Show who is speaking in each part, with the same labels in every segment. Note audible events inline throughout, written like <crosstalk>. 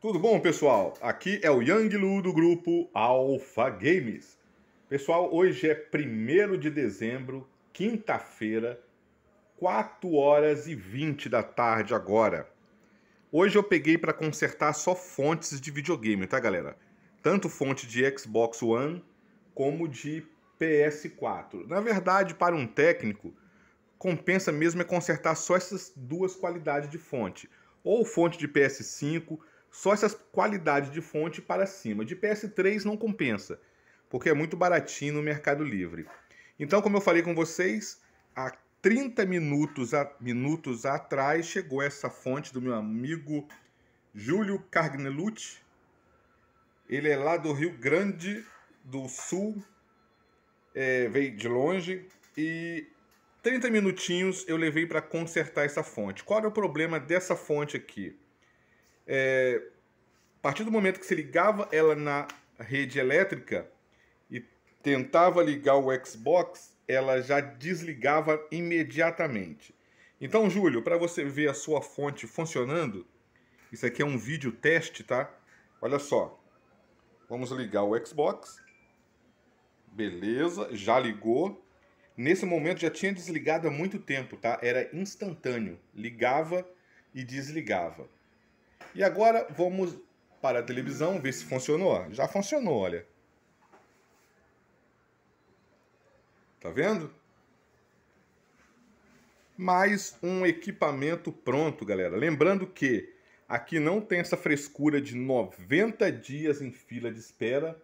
Speaker 1: Tudo bom, pessoal? Aqui é o Yang Lu do grupo Alpha Games. Pessoal, hoje é 1 de dezembro, quinta-feira, 4 horas e 20 da tarde agora. Hoje eu peguei para consertar só fontes de videogame, tá, galera? Tanto fonte de Xbox One como de PS4. Na verdade, para um técnico, compensa mesmo é consertar só essas duas qualidades de fonte. Ou fonte de PS5 só essas qualidades de fonte para cima. De PS3 não compensa, porque é muito baratinho no Mercado Livre. Então, como eu falei com vocês, há 30 minutos, a, minutos atrás chegou essa fonte do meu amigo Júlio Carnelucci. Ele é lá do Rio Grande do Sul, é, veio de longe e 30 minutinhos eu levei para consertar essa fonte. Qual era é o problema dessa fonte aqui? É, a partir do momento que se ligava ela na rede elétrica e tentava ligar o Xbox, ela já desligava imediatamente. Então, Júlio, para você ver a sua fonte funcionando, isso aqui é um vídeo teste, tá? Olha só. Vamos ligar o Xbox. Beleza, já ligou. Nesse momento já tinha desligado há muito tempo, tá? Era instantâneo. Ligava e desligava. E agora vamos para a televisão, ver se funcionou. Já funcionou, olha. Tá vendo? Mais um equipamento pronto, galera. Lembrando que aqui não tem essa frescura de 90 dias em fila de espera,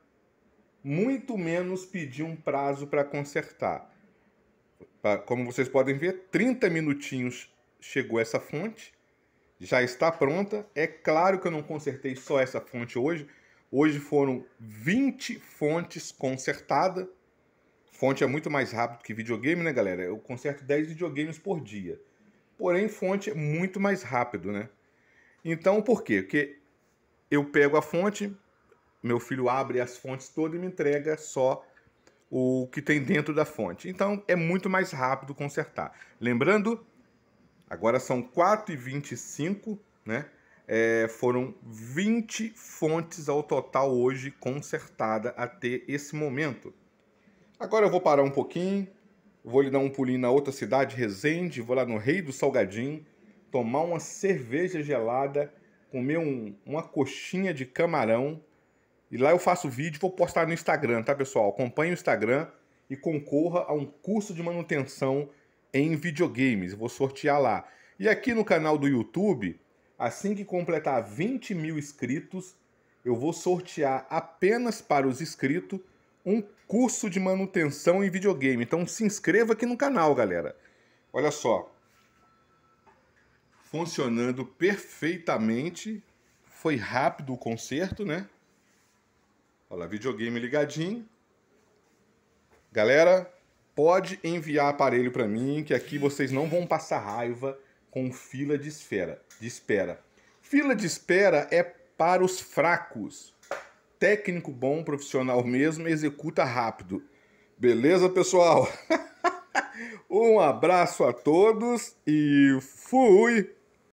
Speaker 1: muito menos pedir um prazo para consertar. Como vocês podem ver, 30 minutinhos chegou essa fonte já está pronta. É claro que eu não consertei só essa fonte hoje. Hoje foram 20 fontes consertadas. Fonte é muito mais rápido que videogame, né, galera? Eu conserto 10 videogames por dia. Porém, fonte é muito mais rápido, né? Então, por quê? Porque eu pego a fonte, meu filho abre as fontes todas e me entrega só o que tem dentro da fonte. Então, é muito mais rápido consertar. Lembrando Agora são 25, né? É, foram 20 fontes ao total hoje consertada até esse momento. Agora eu vou parar um pouquinho, vou lhe dar um pulinho na outra cidade, Resende, vou lá no Rei do Salgadinho, tomar uma cerveja gelada, comer um, uma coxinha de camarão. E lá eu faço vídeo, vou postar no Instagram, tá pessoal? Acompanhe o Instagram e concorra a um curso de manutenção em videogames. vou sortear lá. E aqui no canal do YouTube, assim que completar 20 mil inscritos, eu vou sortear apenas para os inscritos um curso de manutenção em videogame. Então se inscreva aqui no canal, galera. Olha só. Funcionando perfeitamente. Foi rápido o conserto, né? Olha lá, videogame ligadinho. Galera, Pode enviar aparelho para mim, que aqui vocês não vão passar raiva com fila de espera. de espera. Fila de espera é para os fracos. Técnico bom, profissional mesmo, executa rápido. Beleza, pessoal? <laughs> um abraço a todos e fui!